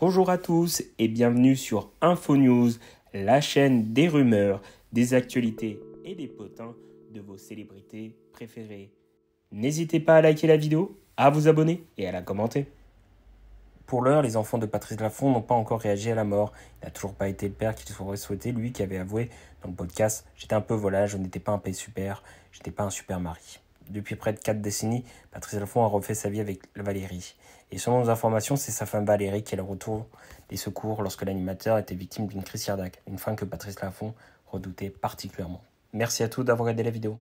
Bonjour à tous et bienvenue sur InfoNews, la chaîne des rumeurs, des actualités et des potins de vos célébrités préférées. N'hésitez pas à liker la vidéo, à vous abonner et à la commenter. Pour l'heure, les enfants de Patrice Laffont n'ont pas encore réagi à la mort. Il n'a toujours pas été le père qu'il faudrait souhaité, lui qui avait avoué dans le podcast J'étais un peu volage, je n'étais pas un pays super, j'étais pas un super mari depuis près de 4 décennies, Patrice Lafont a refait sa vie avec Valérie. Et selon nos informations, c'est sa femme Valérie qui est le retour des secours lorsque l'animateur était victime d'une crise cardiaque, une fin que Patrice Lafont redoutait particulièrement. Merci à tous d'avoir regardé la vidéo.